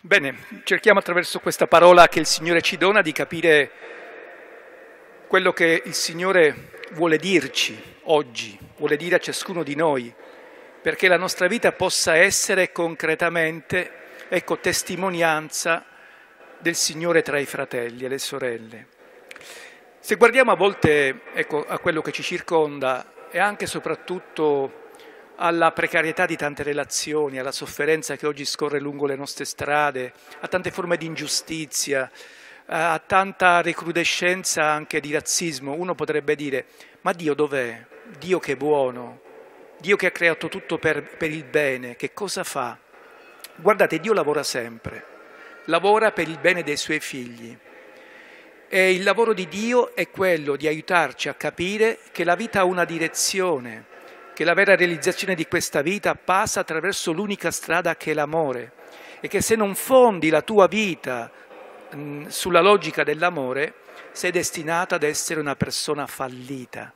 Bene, cerchiamo attraverso questa parola che il Signore ci dona di capire quello che il Signore vuole dirci oggi, vuole dire a ciascuno di noi, perché la nostra vita possa essere concretamente, ecco, testimonianza del Signore tra i fratelli e le sorelle. Se guardiamo a volte ecco, a quello che ci circonda e anche e soprattutto alla precarietà di tante relazioni, alla sofferenza che oggi scorre lungo le nostre strade, a tante forme di ingiustizia, a tanta recrudescenza anche di razzismo, uno potrebbe dire ma Dio dov'è? Dio che è buono, Dio che ha creato tutto per, per il bene, che cosa fa? Guardate, Dio lavora sempre, lavora per il bene dei suoi figli. E il lavoro di Dio è quello di aiutarci a capire che la vita ha una direzione, che la vera realizzazione di questa vita passa attraverso l'unica strada che è l'amore e che se non fondi la tua vita mh, sulla logica dell'amore sei destinata ad essere una persona fallita,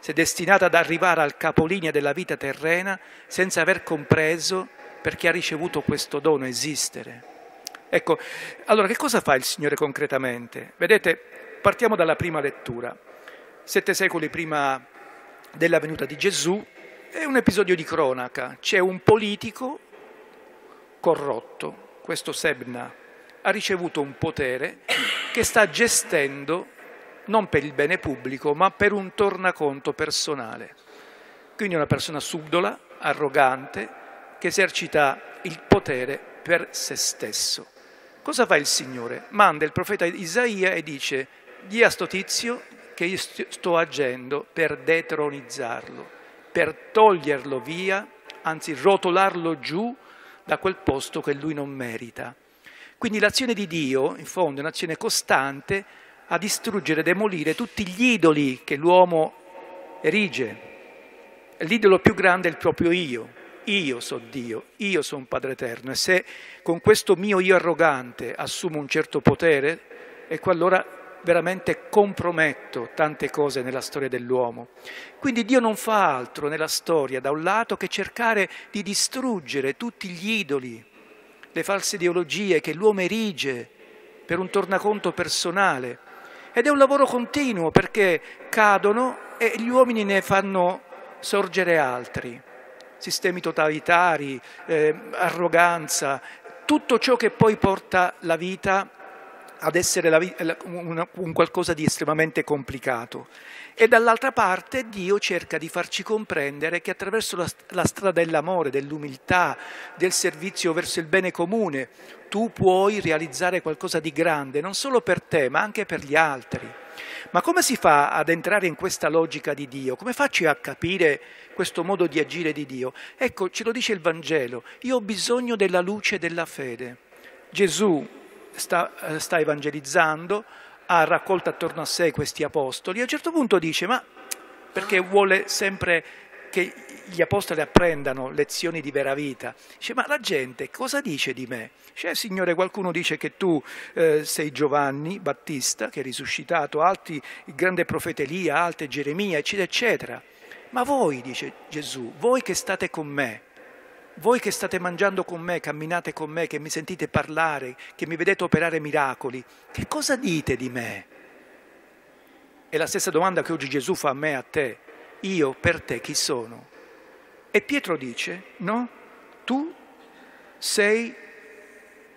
sei destinata ad arrivare al capolinea della vita terrena senza aver compreso perché ha ricevuto questo dono esistere. Ecco, allora che cosa fa il Signore concretamente? Vedete, partiamo dalla prima lettura. Sette secoli prima della venuta di Gesù, è un episodio di cronaca, c'è un politico corrotto, questo Sebna, ha ricevuto un potere che sta gestendo non per il bene pubblico ma per un tornaconto personale. Quindi una persona subdola, arrogante, che esercita il potere per se stesso. Cosa fa il Signore? Manda il profeta Isaia e dice, dia sto tizio che io sto agendo per detronizzarlo per toglierlo via, anzi rotolarlo giù da quel posto che lui non merita. Quindi l'azione di Dio, in fondo, è un'azione costante a distruggere, demolire tutti gli idoli che l'uomo erige. L'idolo più grande è il proprio io. Io sono Dio, io sono Padre Eterno e se con questo mio io arrogante assumo un certo potere, ecco allora veramente comprometto tante cose nella storia dell'uomo. Quindi Dio non fa altro nella storia, da un lato, che cercare di distruggere tutti gli idoli, le false ideologie che l'uomo erige per un tornaconto personale. Ed è un lavoro continuo perché cadono e gli uomini ne fanno sorgere altri, sistemi totalitari, eh, arroganza, tutto ciò che poi porta la vita ad essere la, una, un qualcosa di estremamente complicato e dall'altra parte Dio cerca di farci comprendere che attraverso la, la strada dell'amore, dell'umiltà, del servizio verso il bene comune, tu puoi realizzare qualcosa di grande, non solo per te, ma anche per gli altri. Ma come si fa ad entrare in questa logica di Dio? Come faccio a capire questo modo di agire di Dio? Ecco, ce lo dice il Vangelo, io ho bisogno della luce della fede. Gesù sta, eh, sta evangelizzando, ha raccolto attorno a sé questi apostoli, a un certo punto dice, ma perché vuole sempre che gli apostoli apprendano lezioni di vera vita. Dice, ma la gente cosa dice di me? Cioè, Signore, qualcuno dice che tu eh, sei Giovanni Battista, che è risuscitato, altri, il grande profeta Elia, altri Geremia, eccetera, eccetera. Ma voi, dice Gesù, voi che state con me, voi che state mangiando con me, camminate con me, che mi sentite parlare, che mi vedete operare miracoli, che cosa dite di me? È la stessa domanda che oggi Gesù fa a me e a te. Io per te chi sono? E Pietro dice, no, tu sei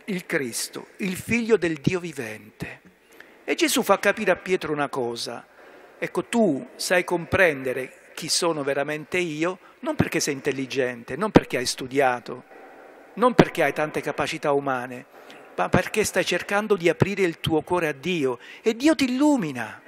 il Cristo, il figlio del Dio vivente. E Gesù fa capire a Pietro una cosa. Ecco, tu sai comprendere chi sono veramente io non perché sei intelligente, non perché hai studiato, non perché hai tante capacità umane, ma perché stai cercando di aprire il tuo cuore a Dio e Dio ti illumina.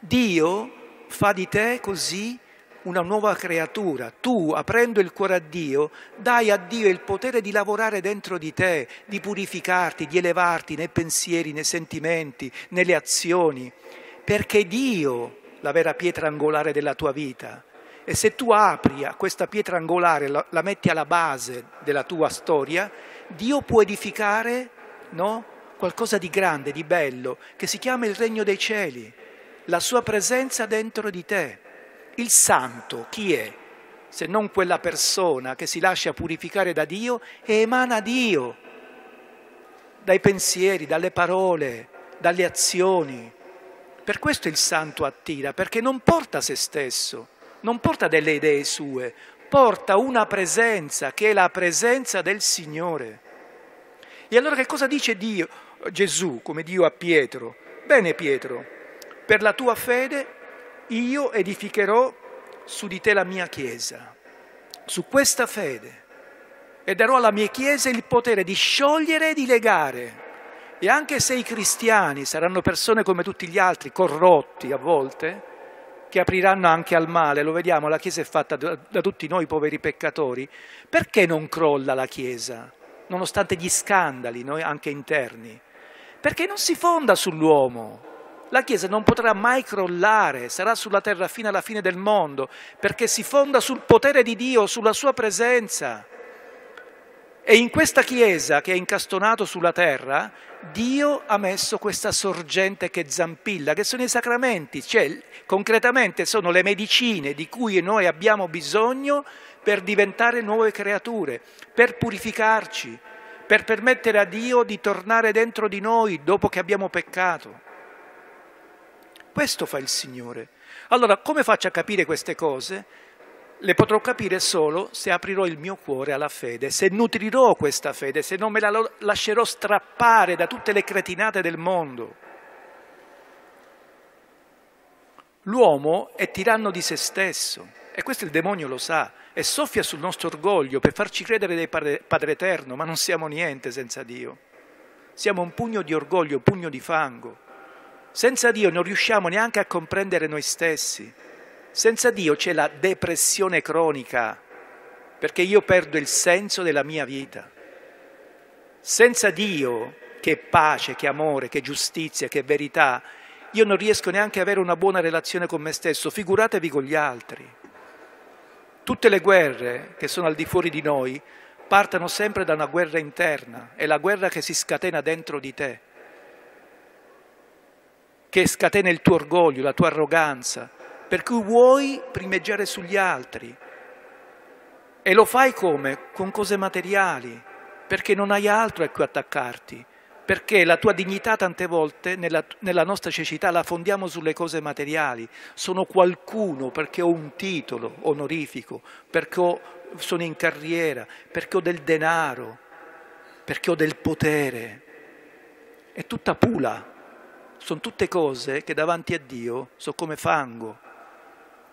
Dio fa di te così una nuova creatura. Tu, aprendo il cuore a Dio, dai a Dio il potere di lavorare dentro di te, di purificarti, di elevarti nei pensieri, nei sentimenti, nelle azioni, perché Dio, la vera pietra angolare della tua vita, e se tu apri a questa pietra angolare, la, la metti alla base della tua storia, Dio può edificare no? qualcosa di grande, di bello, che si chiama il regno dei cieli, la sua presenza dentro di te. Il santo chi è? Se non quella persona che si lascia purificare da Dio e emana Dio dai pensieri, dalle parole, dalle azioni. Per questo il santo attira, perché non porta se stesso, non porta delle idee sue, porta una presenza che è la presenza del Signore. E allora che cosa dice Dio, Gesù come Dio a Pietro? Bene Pietro, per la tua fede io edificherò su di te la mia Chiesa, su questa fede, e darò alla mia Chiesa il potere di sciogliere e di legare. E anche se i cristiani saranno persone come tutti gli altri, corrotti a volte, che apriranno anche al male, lo vediamo, la Chiesa è fatta da, da tutti noi poveri peccatori, perché non crolla la Chiesa, nonostante gli scandali, noi anche interni? Perché non si fonda sull'uomo, la Chiesa non potrà mai crollare, sarà sulla terra fino alla fine del mondo, perché si fonda sul potere di Dio, sulla sua presenza. E in questa chiesa che è incastonato sulla terra, Dio ha messo questa sorgente che zampilla, che sono i sacramenti, cioè concretamente sono le medicine di cui noi abbiamo bisogno per diventare nuove creature, per purificarci, per permettere a Dio di tornare dentro di noi dopo che abbiamo peccato. Questo fa il Signore. Allora, come faccio a capire queste cose? le potrò capire solo se aprirò il mio cuore alla fede, se nutrirò questa fede, se non me la lascerò strappare da tutte le cretinate del mondo. L'uomo è tiranno di se stesso e questo il demonio lo sa e soffia sul nostro orgoglio per farci credere del padre, padre Eterno, ma non siamo niente senza Dio. Siamo un pugno di orgoglio, un pugno di fango. Senza Dio non riusciamo neanche a comprendere noi stessi. Senza Dio c'è la depressione cronica, perché io perdo il senso della mia vita. Senza Dio, che pace, che amore, che giustizia, che verità, io non riesco neanche ad avere una buona relazione con me stesso, figuratevi con gli altri. Tutte le guerre che sono al di fuori di noi partono sempre da una guerra interna, è la guerra che si scatena dentro di te, che scatena il tuo orgoglio, la tua arroganza, per cui vuoi primeggiare sugli altri. E lo fai come? Con cose materiali, perché non hai altro a cui attaccarti, perché la tua dignità tante volte nella, nella nostra cecità la fondiamo sulle cose materiali. Sono qualcuno perché ho un titolo onorifico, perché ho, sono in carriera, perché ho del denaro, perché ho del potere. È tutta pula, sono tutte cose che davanti a Dio sono come fango.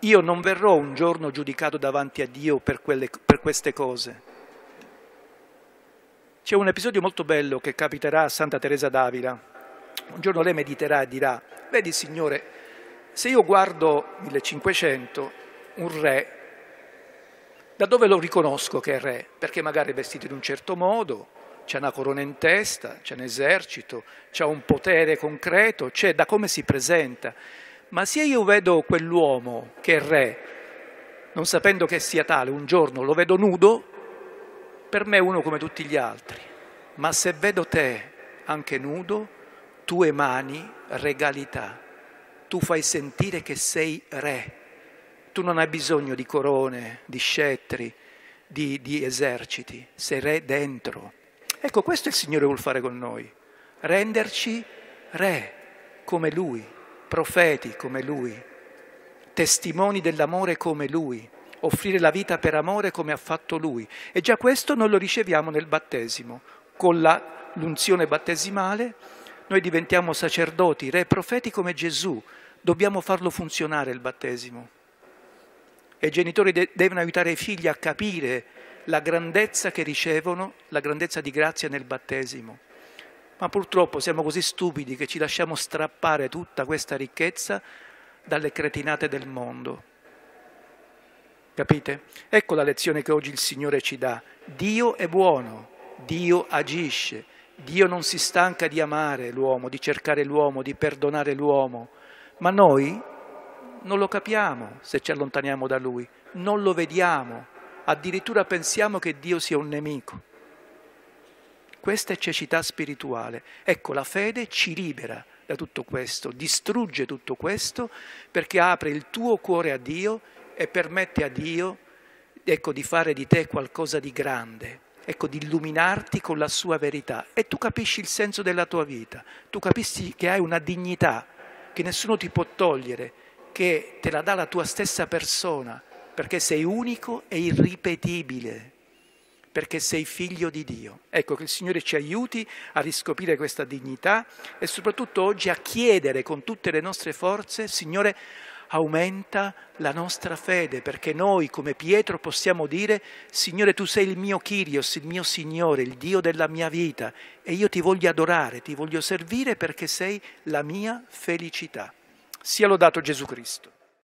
Io non verrò un giorno giudicato davanti a Dio per, quelle, per queste cose. C'è un episodio molto bello che capiterà a Santa Teresa d'Avila. Un giorno lei mediterà e dirà, vedi Signore, se io guardo 1500, un re, da dove lo riconosco che è re? Perché magari è vestito in un certo modo, c'è una corona in testa, c'è un esercito, c'è un potere concreto, c'è da come si presenta. Ma se io vedo quell'uomo che è re, non sapendo che sia tale, un giorno lo vedo nudo, per me è uno come tutti gli altri. Ma se vedo te anche nudo, tue mani regalità, tu fai sentire che sei re, tu non hai bisogno di corone, di scettri, di, di eserciti, sei re dentro. Ecco, questo il Signore vuol fare con noi, renderci re come Lui profeti come lui, testimoni dell'amore come lui, offrire la vita per amore come ha fatto lui. E già questo non lo riceviamo nel battesimo. Con l'unzione battesimale noi diventiamo sacerdoti, re e profeti come Gesù. Dobbiamo farlo funzionare il battesimo. E i genitori de devono aiutare i figli a capire la grandezza che ricevono, la grandezza di grazia nel battesimo ma purtroppo siamo così stupidi che ci lasciamo strappare tutta questa ricchezza dalle cretinate del mondo. Capite? Ecco la lezione che oggi il Signore ci dà. Dio è buono, Dio agisce, Dio non si stanca di amare l'uomo, di cercare l'uomo, di perdonare l'uomo, ma noi non lo capiamo se ci allontaniamo da Lui, non lo vediamo, addirittura pensiamo che Dio sia un nemico. Questa è cecità spirituale. Ecco, la fede ci libera da tutto questo, distrugge tutto questo perché apre il tuo cuore a Dio e permette a Dio ecco, di fare di te qualcosa di grande, ecco, di illuminarti con la sua verità. E tu capisci il senso della tua vita, tu capisci che hai una dignità che nessuno ti può togliere, che te la dà la tua stessa persona, perché sei unico e irripetibile perché sei figlio di Dio. Ecco che il Signore ci aiuti a riscoprire questa dignità e soprattutto oggi a chiedere con tutte le nostre forze, Signore, aumenta la nostra fede, perché noi come Pietro possiamo dire, Signore tu sei il mio Kyrios, il mio Signore, il Dio della mia vita e io ti voglio adorare, ti voglio servire perché sei la mia felicità. Sia lodato Gesù Cristo.